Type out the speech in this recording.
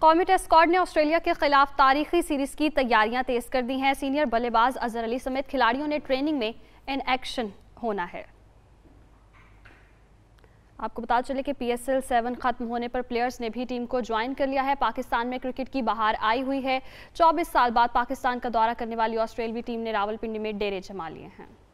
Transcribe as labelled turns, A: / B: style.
A: कौमी test squad ने Australia के खिलाफ तारीखी सीरीज की तैयारियां तेज कर दी हैं सीनियर बल्लेबाज अजहर अली समेत खिलाड़ियों ने ट्रेनिंग में इन एक्शन होना है आपको बता चले कि पी एस एल सेवन खत्म होने पर प्लेयर्स ने भी टीम को ज्वाइन कर लिया है पाकिस्तान में क्रिकेट की बहार आई हुई है 24 साल बाद पाकिस्तान का दौरा करने वाली ऑस्ट्रेलवी टीम ने रावलपिंडी में डेरे जमा लिए हैं